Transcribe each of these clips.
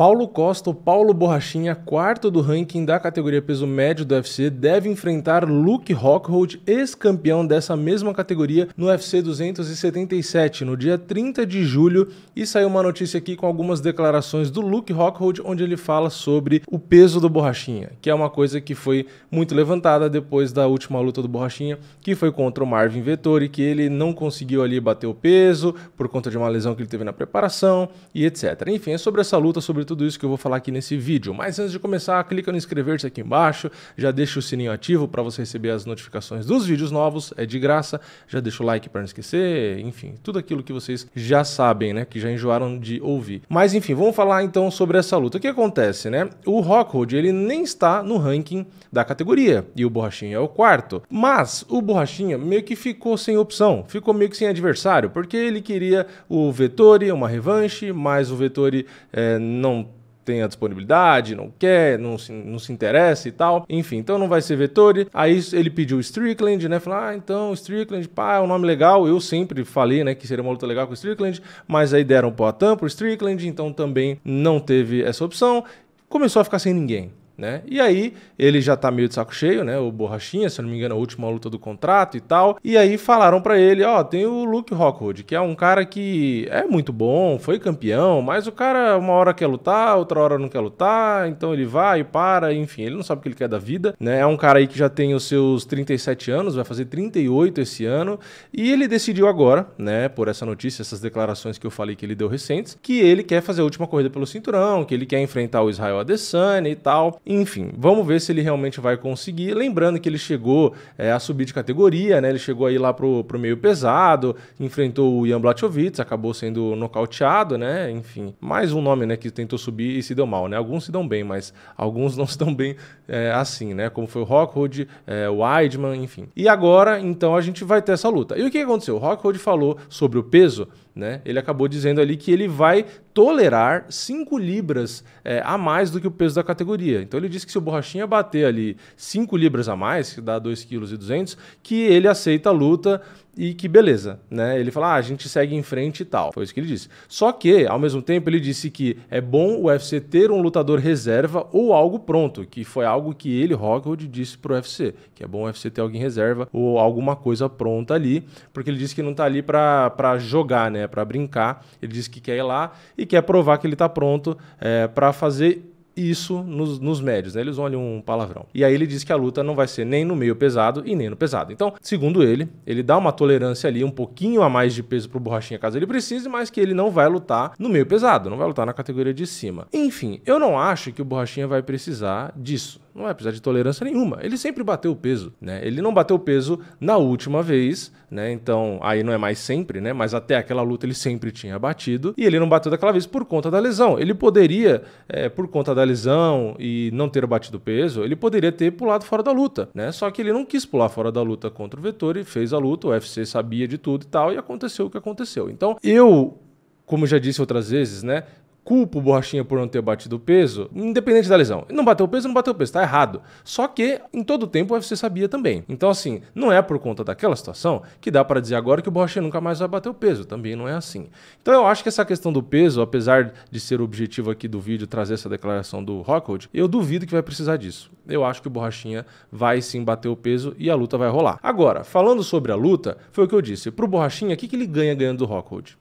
Paulo Costa, o Paulo Borrachinha, quarto do ranking da categoria peso médio do UFC, deve enfrentar Luke Rockhold, ex-campeão dessa mesma categoria no UFC 277, no dia 30 de julho. E saiu uma notícia aqui com algumas declarações do Luke Rockhold, onde ele fala sobre o peso do Borrachinha, que é uma coisa que foi muito levantada depois da última luta do Borrachinha, que foi contra o Marvin Vettori, que ele não conseguiu ali bater o peso por conta de uma lesão que ele teve na preparação e etc. Enfim, é sobre essa luta, sobre tudo isso que eu vou falar aqui nesse vídeo. Mas antes de começar, clica no inscrever-se aqui embaixo, já deixa o sininho ativo para você receber as notificações dos vídeos novos, é de graça. Já deixa o like para não esquecer, enfim, tudo aquilo que vocês já sabem, né, que já enjoaram de ouvir. Mas enfim, vamos falar então sobre essa luta. O que acontece, né? O Rockhold, ele nem está no ranking da categoria e o Borrachinha é o quarto. Mas o Borrachinha meio que ficou sem opção, ficou meio que sem adversário, porque ele queria o Vettori, uma revanche, mas o Vettori é, não tem a disponibilidade, não quer, não se, não se interessa e tal. Enfim, então não vai ser Vettori. Aí ele pediu Strickland, né? Falou, ah, então Strickland, pá, é um nome legal. Eu sempre falei, né, que seria uma luta legal com o Strickland, mas aí deram o Poitin pro Strickland, então também não teve essa opção. Começou a ficar sem ninguém. Né? E aí ele já tá meio de saco cheio, né? O Borrachinha, se eu não me engano, a última luta do contrato e tal. E aí falaram para ele, ó, oh, tem o Luke Rockhold, que é um cara que é muito bom, foi campeão, mas o cara uma hora quer lutar, outra hora não quer lutar, então ele vai e para, enfim, ele não sabe o que ele quer da vida, né? É um cara aí que já tem os seus 37 anos, vai fazer 38 esse ano, e ele decidiu agora, né, por essa notícia, essas declarações que eu falei que ele deu recentes, que ele quer fazer a última corrida pelo cinturão, que ele quer enfrentar o Israel Adesanya e tal. Enfim, vamos ver se ele realmente vai conseguir. Lembrando que ele chegou é, a subir de categoria, né? Ele chegou aí lá pro, pro meio pesado, enfrentou o Ian Blachowicz, acabou sendo nocauteado, né? Enfim, mais um nome, né, que tentou subir e se deu mal, né? Alguns se dão bem, mas alguns não se dão bem é, assim, né? Como foi o Rockhold, é, o Weidman, enfim. E agora, então, a gente vai ter essa luta. E o que aconteceu? O Rockhold falou sobre o peso, né? Ele acabou dizendo ali que ele vai tolerar 5 libras é, a mais do que o peso da categoria. Então ele disse que se o Borrachinha bater ali 5 libras a mais, que dá 2,2 kg, que ele aceita a luta e que beleza, né? Ele fala, ah, a gente segue em frente e tal. Foi isso que ele disse. Só que, ao mesmo tempo, ele disse que é bom o UFC ter um lutador reserva ou algo pronto, que foi algo que ele, Rockhold, disse pro UFC, que é bom o UFC ter alguém reserva ou alguma coisa pronta ali, porque ele disse que não tá ali para jogar, né? Para brincar. Ele disse que quer ir lá e quer provar que ele tá pronto é, para fazer isso nos, nos médios, né? eles olham um palavrão. E aí ele diz que a luta não vai ser nem no meio pesado e nem no pesado. Então, segundo ele, ele dá uma tolerância ali, um pouquinho a mais de peso pro Borrachinha caso ele precise, mas que ele não vai lutar no meio pesado, não vai lutar na categoria de cima. Enfim, eu não acho que o Borrachinha vai precisar disso não vai é precisar de tolerância nenhuma. Ele sempre bateu o peso, né? Ele não bateu o peso na última vez, né? Então, aí não é mais sempre, né? Mas até aquela luta ele sempre tinha batido e ele não bateu daquela vez por conta da lesão. Ele poderia, é, por conta da lesão e não ter batido peso, ele poderia ter pulado fora da luta, né? Só que ele não quis pular fora da luta contra o Vettori, fez a luta, o UFC sabia de tudo e tal e aconteceu o que aconteceu. Então, eu como já disse outras vezes, né? culpo o Borrachinha por não ter batido o peso, independente da lesão. não bateu o peso, não bateu o peso, tá errado. Só que em todo o tempo o UFC sabia também. Então, assim, não é por conta daquela situação que dá para dizer agora que o Borrachinha nunca mais vai bater o peso. Também não é assim. Então, eu acho que essa questão do peso, apesar de ser o objetivo aqui do vídeo trazer essa declaração do Rockhold, eu duvido que vai precisar disso. Eu acho que o Borrachinha vai sim bater o peso e a luta vai rolar. Agora, falando sobre a luta, foi o que eu disse. Pro Borrachinha, o que, que ele ganha ganhando do Rockhold?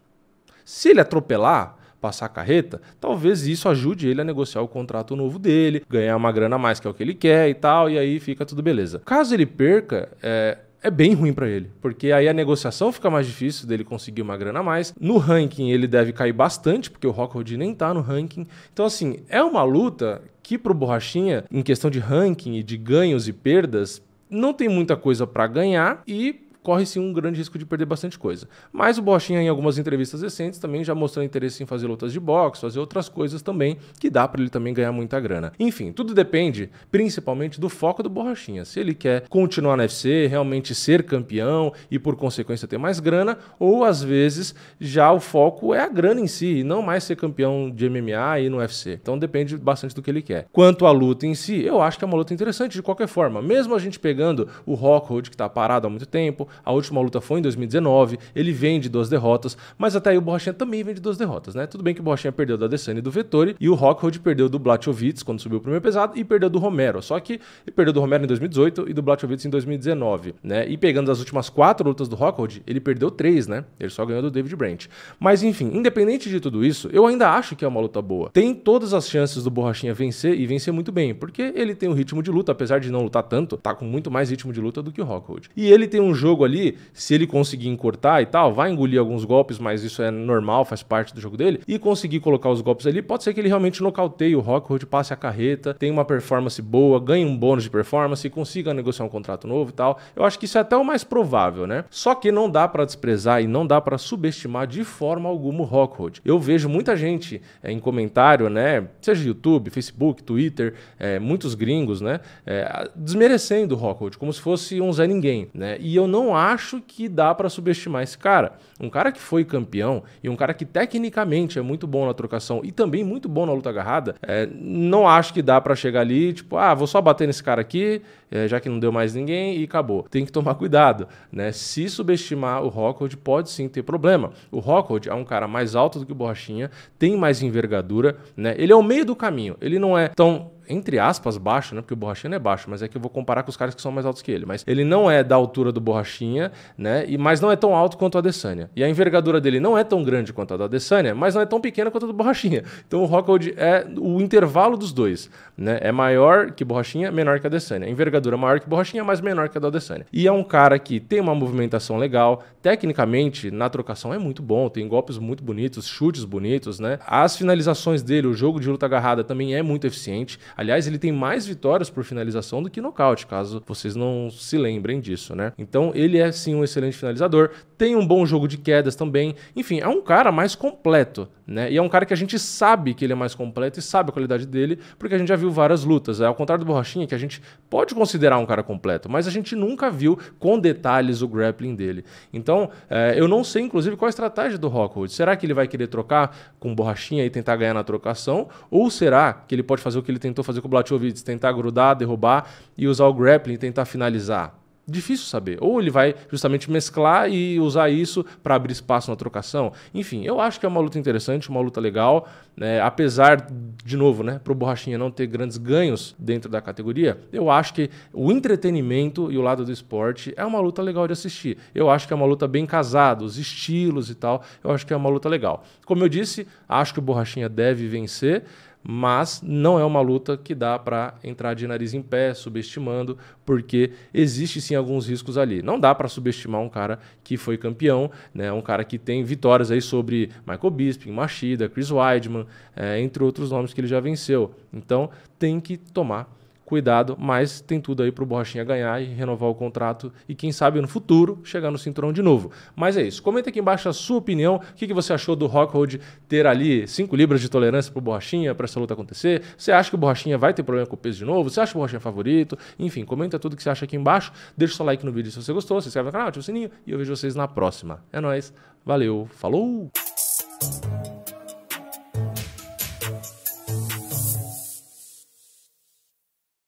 Se ele atropelar, passar carreta, talvez isso ajude ele a negociar o contrato novo dele, ganhar uma grana a mais que é o que ele quer e tal, e aí fica tudo beleza. Caso ele perca, é, é bem ruim para ele, porque aí a negociação fica mais difícil dele conseguir uma grana a mais. No ranking ele deve cair bastante, porque o Rockhold nem tá no ranking. Então assim, é uma luta que pro Borrachinha, em questão de ranking e de ganhos e perdas, não tem muita coisa para ganhar e corre-se um grande risco de perder bastante coisa. Mas o Borchinha, em algumas entrevistas recentes, também já mostrou interesse em fazer lutas de boxe, fazer outras coisas também, que dá para ele também ganhar muita grana. Enfim, tudo depende principalmente do foco do Borrachinha. Se ele quer continuar na UFC, realmente ser campeão e, por consequência, ter mais grana, ou às vezes já o foco é a grana em si, e não mais ser campeão de MMA e no UFC. Então depende bastante do que ele quer. Quanto à luta em si, eu acho que é uma luta interessante de qualquer forma. Mesmo a gente pegando o Rockhold, que está parado há muito tempo, a última luta foi em 2019, ele vem de duas derrotas, mas até aí o Borrachinha também vem de duas derrotas, né? Tudo bem que o Borrachinha perdeu da Adesanya e do Vettori, e o Rockhold perdeu do Blachowicz quando subiu pro meio pesado, e perdeu do Romero, só que ele perdeu do Romero em 2018 e do Blachowicz em 2019, né? E pegando as últimas quatro lutas do Rockhold, ele perdeu três, né? Ele só ganhou do David Brent. Mas enfim, independente de tudo isso, eu ainda acho que é uma luta boa. Tem todas as chances do Borrachinha vencer e vencer muito bem, porque ele tem um ritmo de luta, apesar de não lutar tanto, tá com muito mais ritmo de luta do que o Rockhold. E ele tem um jogo jogo ali, se ele conseguir encurtar e tal, vai engolir alguns golpes, mas isso é normal, faz parte do jogo dele, e conseguir colocar os golpes ali, pode ser que ele realmente nocauteie o Rockhold, passe a carreta, tenha uma performance boa, ganhe um bônus de performance, consiga negociar um contrato novo e tal. Eu acho que isso é até o mais provável, né? Só que não dá para desprezar e não dá para subestimar de forma alguma o Rockhold. Eu vejo muita gente é, em comentário, né, seja YouTube, Facebook, Twitter, é, muitos gringos, né, é, desmerecendo o Rockhold, como se fosse um Zé Ninguém, né? E eu não não acho que dá para subestimar esse cara. Um cara que foi campeão e um cara que tecnicamente é muito bom na trocação e também muito bom na luta agarrada, é, não acho que dá para chegar ali, tipo, ah, vou só bater nesse cara aqui, é, já que não deu mais ninguém e acabou. Tem que tomar cuidado, né? Se subestimar o Rockhold pode sim ter problema. O Rockhold é um cara mais alto do que o Borrachinha, tem mais envergadura, né? Ele é o meio do caminho, ele não é tão entre aspas, baixo, né? Porque o Borrachinha não é baixo, mas é que eu vou comparar com os caras que são mais altos que ele. Mas ele não é da altura do Borrachinha, né? E, mas não é tão alto quanto a Adesanya. E a envergadura dele não é tão grande quanto a da Adesanya, mas não é tão pequena quanto a do Borrachinha. Então o Rockhold é o intervalo dos dois, né? É maior que Borrachinha, menor que a Adesanya. A envergadura é maior que Borrachinha, mas menor que a da Adesanya. E é um cara que tem uma movimentação legal, tecnicamente, na trocação é muito bom, tem golpes muito bonitos, chutes bonitos, né? As finalizações dele, o jogo de luta agarrada também é muito eficiente. Aliás, ele tem mais vitórias por finalização do que nocaute, caso vocês não se lembrem disso, né? Então, ele é sim um excelente finalizador, tem um bom jogo de quedas também. Enfim, é um cara mais completo, né? E é um cara que a gente sabe que ele é mais completo e sabe a qualidade dele, porque a gente já viu várias lutas. É ao contrário do Borrachinha, que a gente pode considerar um cara completo, mas a gente nunca viu com detalhes o grappling dele. Então, é, eu não sei, inclusive, qual a estratégia do Rockwood. Será que ele vai querer trocar com Borrachinha e tentar ganhar na trocação? Ou será que ele pode fazer o que ele tentou fazer com o Blachowicz, tentar grudar, derrubar e usar o grappling, tentar finalizar? Difícil saber. Ou ele vai justamente mesclar e usar isso para abrir espaço na trocação. Enfim, eu acho que é uma luta interessante, uma luta legal. Né? apesar, de novo, né, pro Borrachinha não ter grandes ganhos dentro da categoria, eu acho que o entretenimento e o lado do esporte é uma luta legal de assistir. Eu acho que é uma luta bem casada, os estilos e tal. Eu acho que é uma luta legal. Como eu disse, acho que o Borrachinha deve vencer mas não é uma luta que dá para entrar de nariz em pé, subestimando, porque existe sim alguns riscos ali. Não dá para subestimar um cara que foi campeão, né? um cara que tem vitórias aí sobre Michael Bisping, Machida, Chris Weidman, é, entre outros nomes que ele já venceu. Então tem que tomar cuidado, mas tem tudo aí para o Borrachinha ganhar e renovar o contrato e quem sabe no futuro chegar no cinturão de novo. Mas é isso. Comenta aqui embaixo a sua opinião, o que, que você achou do Rockhold ter ali 5 libras de tolerância para o Borrachinha para essa luta acontecer? Você acha que o Borrachinha vai ter problema com o peso de novo? Você acha o Borrachinha é favorito? Enfim, comenta tudo que você acha aqui embaixo. Deixa o seu like no vídeo se você gostou, se inscreve no canal, ativa o sininho e eu vejo vocês na próxima. É nóis, valeu, falou!